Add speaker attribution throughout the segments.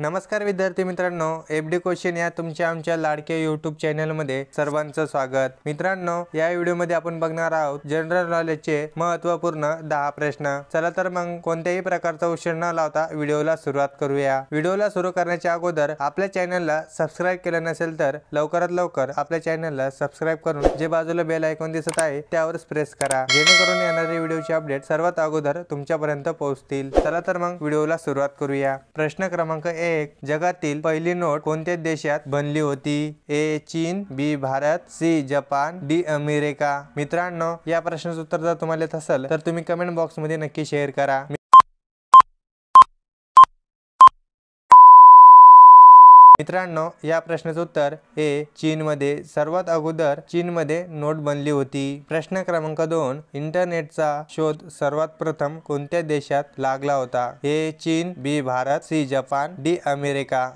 Speaker 1: नमस्कार विद्यार्थी मित्रांनो एफ डी क्वेश्चन या तुमच्या आमच्या लाडके युट्यूब चॅनलमध्ये सर्वांचं स्वागत मित्रांनो या व्हिडिओमध्ये आपण बघणार आहोत जनरल नॉलेजचे महत्वपूर्ण दहा प्रश्न चला तर मग कोणत्याही प्रकारचा उशीर न लावता व्हिडिओला सुरुवात करूया व्हिडिओला सुरू करण्याच्या अगोदर आपल्या चॅनलला सबस्क्राईब केलं नसेल तर लवकरात लवकर आपल्या चॅनलला सबस्क्राईब करून जे बाजूला बेल आयकॉन दिसत आहे त्यावर प्रेस करा जेणेकरून येणारे व्हिडिओचे अपडेट सर्वात अगोदर तुमच्यापर्यंत पोहोचतील चला तर मग व्हिडिओला सुरुवात करूया प्रश्न क्रमांक एक एक जगातील पहिली नोट कोणत्या देशात बनली होती ए चीन B Bharat C Japan D America मित्रांनो या प्रश्नाचं उत्तर जर तुम्हाला येत असेल तर तुम्ही कमेंट बॉक्स मध्ये नक्की शेअर करा मित्रांनो या प्रश्नाचं उत्तर ए चीन चीनमध्ये सर्वात अगोदर चीनमध्ये नोट बनली होती प्रश्न क्रमांक दोन इंटरनेटचा शोध सर्वात प्रथम कोणत्या देशात लागला होता ए चीन B Bharat C Japan D America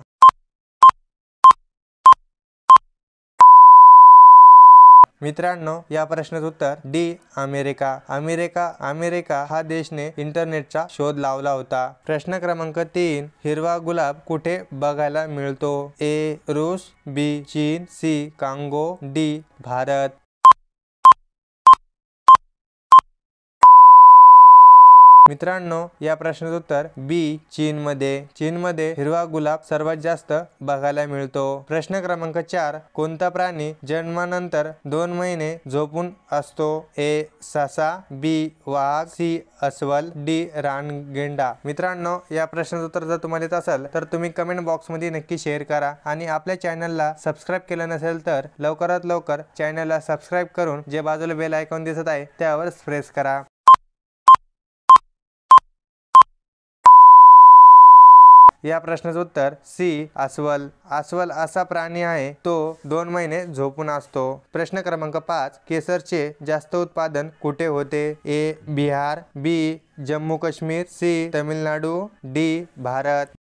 Speaker 1: मित्रांनो या प्रश्नाचं उत्तर डी अमेरिका अमेरिका अमेरिका हा देशने इंटरनेटचा शोध लावला होता प्रश्न क्रमांक तीन हिरवा गुलाब कुठे बघायला मिळतो ए रूस बी चीन सी कांगो डी भारत मित्रांनो या प्रश्नाचं उत्तर बी चीनमध्ये चीनमध्ये हिरवा गुलाब सर्वात जास्त बघायला मिळतो प्रश्न क्रमांक चार कोणता प्राणी जन्मानंतर दोन महिने झोपून असतो ए ससा बी वाघ सी अस्वल डी रानगेंडा मित्रांनो या प्रश्नाचं उत्तर जर तुम्हाला येत असेल तर तुम्ही कमेंट बॉक्स मध्ये नक्की शेअर करा आणि आपल्या चॅनलला सबस्क्राईब केलं नसेल तर लवकरात लवकर चॅनलला सबस्क्राईब करून जे बाजूला बेल आयकॉन दिसत आहे त्यावर प्रेस करा या प्रश्नाचं उत्तर सी अस्वल अस्वल असा प्राणी आहे तो दोन महिने झोपून असतो प्रश्न क्रमांक पाच केसरचे जास्त उत्पादन कुठे होते A Bihar B Jammu Kashmir C Tamil Nadu D Bharat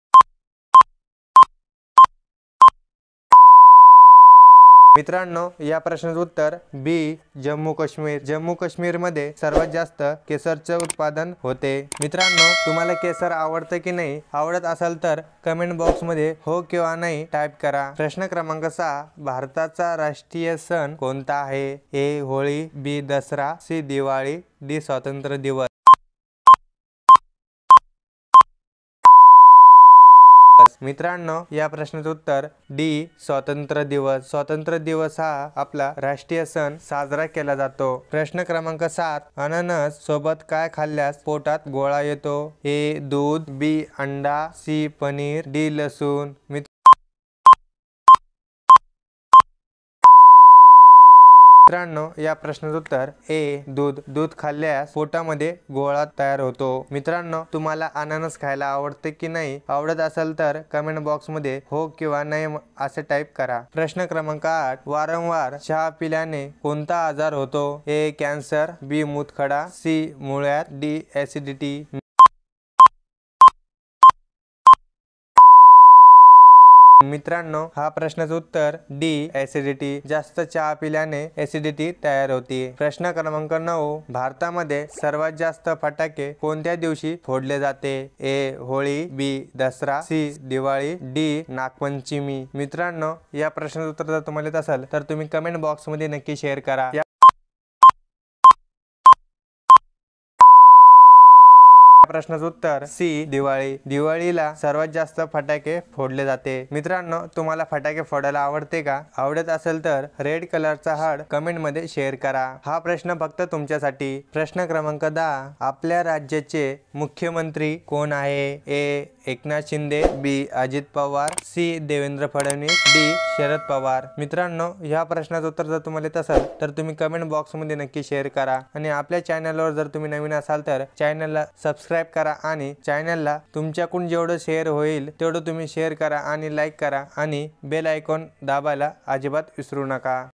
Speaker 1: मित्रांनो या प्रश्नाचं उत्तर बी जम्मू काश्मीर जम्मू काश्मीर मध्ये सर्वात जास्त केसरचं उत्पादन होते मित्रांनो तुम्हाला केसर आवडतं की नाही आवडत असाल तर कमेंट बॉक्स मध्ये हो किंवा नाही टाईप करा प्रश्न क्रमांक सहा भारताचा राष्ट्रीय सण कोणता आहे A Holi B Dussehra C Diwali D स्वातंत्र्य दिवस दिवस मित्रांनो या प्रश्नाचं उत्तर डी स्वातंत्र्य दिवस स्वातंत्र्य दिवस हा आपला राष्ट्रीय सण साजरा केला जातो प्रश्न क्रमांक सात अननस सोबत काय खाल्ल्यास पोटात गोळा येतो ए दूध बी अंडा सी पनीर डी लसूण मित्रांनो या प्रश्नाचं उत्तर ए दूध दूध खाल्ल्यास पोटामध्ये गोळा तयार होतो मित्रांनो तुम्हाला अननस खायला आवडते की नाही आवडत असेल तर कमेंट बॉक्स मध्ये हो किंवा नाही असे टाइप करा प्रश्न क्रमांक आठ वारंवार चहा पिल्याने कोणता आजार होतो ए कॅन्सर बी मुतखडा सी मुळ्यात डी ऍसिडिटी मित्रांनो हा प्रश्नाचं उत्तर डी ऍसिडिटी जास्त चहा पिल्याने ऍसिडिटी तयार होती प्रश्न क्रमांक नऊ भारतामध्ये सर्वात जास्त फटाके कोणत्या दिवशी फोडले जाते A Holi B Dussehra C Diwali D Nagpanchami मित्रांनो या प्रश्नाचं उत्तर जर तुम्हाला येत तर तुम्ही कमेंट बॉक्स मध्ये नक्की शेअर करा प्रश्नाचं उत्तर सी दिवाळी दिवाळीला सर्वात जास्त फटाके फोडले जाते मित्रांनो तुम्हाला फटाके फोडायला आवडते का आवडत असेल तर रेड कलरचा हाड कमेंट मध्ये शेअर करा हा प्रश्न फक्त तुमच्यासाठी प्रश्न क्रमांक दहा आपल्या राज्याचे मुख्यमंत्री कोण आहे A Eknath Shinde B Ajit Pawar C Devendra Fadnavis D Sharad Pawar मित्रांनो ह्या प्रश्नाचं उत्तर जर तुम्हाला येत असेल तर तुम्ही कमेंट बॉक्समध्ये नक्की शेअर करा आणि आपल्या चॅनलवर जर तुम्ही नवीन असाल तर चॅनलला सबस्क्राईब करा आणि चॅनलला तुमच्याकडून जेवढं शेअर होईल तेवढं तुम्ही शेअर करा आणि लाईक करा आणि बेल आयकॉन दाबाला अजिबात विसरू नका